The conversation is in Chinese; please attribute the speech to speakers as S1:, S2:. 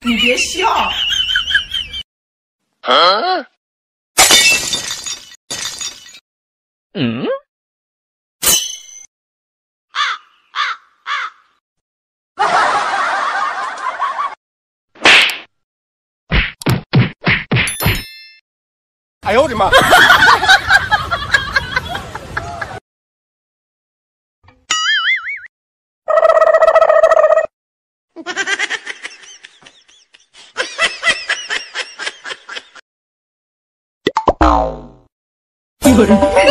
S1: 你别笑！
S2: 嗯？啊啊
S3: 啊！哎呦我的妈！对。